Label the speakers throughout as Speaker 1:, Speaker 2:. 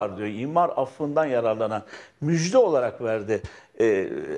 Speaker 1: diyor. İmar affından yararlanan müjde olarak verdi e,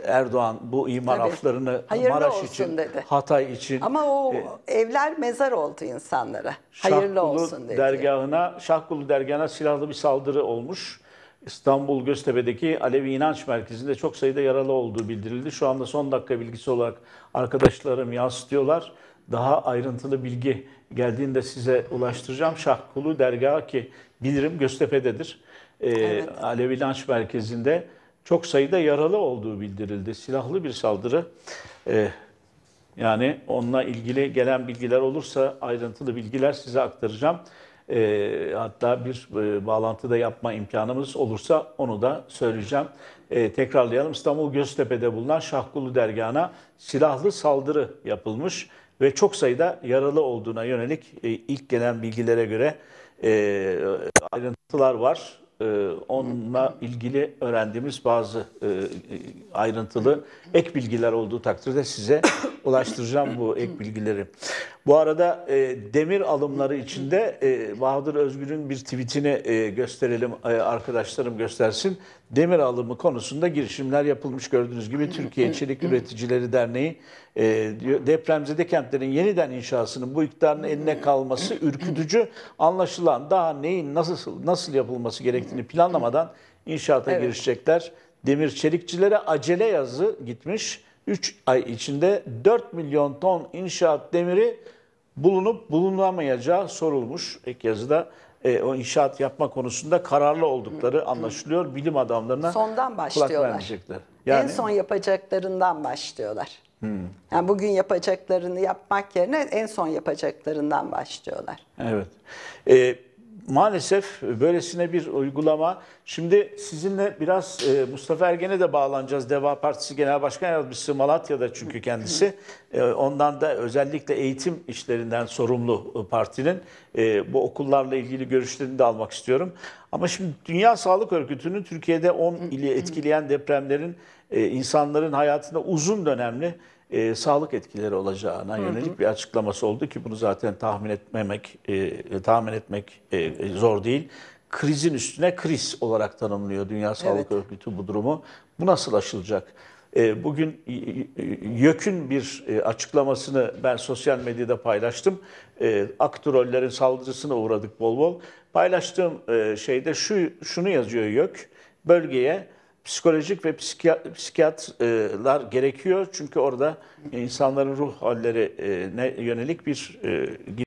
Speaker 1: Erdoğan bu imar Tabii. afflarını Hayırlı Maraş için, dedi. Hatay için. Ama o e, evler mezar oldu insanlara. Hayırlı Şahkulu olsun dedi. Dergahına, Şahkulu dergahına silahlı bir saldırı olmuş. İstanbul Göztepe'deki Alevi İnanç Merkezi'nde çok sayıda yaralı olduğu bildirildi. Şu anda son dakika bilgisi olarak arkadaşlarım yansıtıyorlar daha ayrıntılı bilgi geldiğinde size ulaştıracağım. Şahkulu dergahı ki bilirim Göztepe'dedir. Ee, evet. Alevi İnanç Merkezi'nde çok sayıda yaralı olduğu bildirildi. Silahlı bir saldırı. Ee, yani onunla ilgili gelen bilgiler olursa ayrıntılı bilgiler size aktaracağım. E, hatta bir e, bağlantı da yapma imkanımız olursa onu da söyleyeceğim. E, tekrarlayalım. İstanbul Göztepe'de bulunan Şahkulu Dergahı'na silahlı saldırı yapılmış ve çok sayıda yaralı olduğuna yönelik e, ilk gelen bilgilere göre e, ayrıntılar var. E, onunla ilgili öğrendiğimiz bazı e, e ayrıntılı ek bilgiler olduğu takdirde size ulaştıracağım bu ek bilgileri. Bu arada e, demir alımları içinde e, Bahadır Özgür'ün bir tweetini e, gösterelim e, arkadaşlarım göstersin. Demir alımı konusunda girişimler yapılmış gördüğünüz gibi Türkiye Çelik Üreticileri Derneği e, depremzede kentlerin yeniden inşasının bu iktidarın eline kalması ürkütücü. Anlaşılan daha neyin nasıl nasıl yapılması gerektiğini planlamadan inşaata evet. girişecekler. Demir çelikçilere acele yazı gitmiş. 3 ay içinde 4 milyon ton inşaat demiri bulunup bulunamayacağı sorulmuş ek yazıda. E, o inşaat yapma konusunda kararlı oldukları anlaşılıyor. Bilim adamlarına Sondan kulak başlıyorlar. verecekler. Yani, En son yapacaklarından başlıyorlar. Hmm. Yani bugün yapacaklarını yapmak yerine en son yapacaklarından başlıyorlar. Evet. E, maalesef böylesine bir uygulama. Şimdi sizinle biraz e, Mustafa Ergen'e de bağlanacağız. Deva Partisi Genel Başkan Yardımcısı Malatya'da çünkü kendisi. E, ondan da özellikle eğitim işlerinden sorumlu e, partinin e, bu okullarla ilgili görüşlerini de almak istiyorum. Ama şimdi Dünya Sağlık Örgütü'nün Türkiye'de 10 ili etkileyen depremlerin e, insanların hayatında uzun dönemli e, sağlık etkileri olacağına hı hı. yönelik bir açıklaması oldu ki bunu zaten tahmin etmemek e, tahmin etmek e, e zor değil. Krizin üstüne kriz olarak tanımlıyor Dünya Sağlık evet. Örgütü bu durumu. Bu nasıl aşılacak? E, bugün YÖK'ün bir e, açıklamasını ben sosyal medyada paylaştım. E, Aktörlerin saldırısına uğradık bol bol. Paylaştığım e, şeyde şu şunu yazıyor YÖK bölgeye psikolojik ve psikiyatrlar gerekiyor. Çünkü orada insanların ruh hallerine e, yönelik bir e,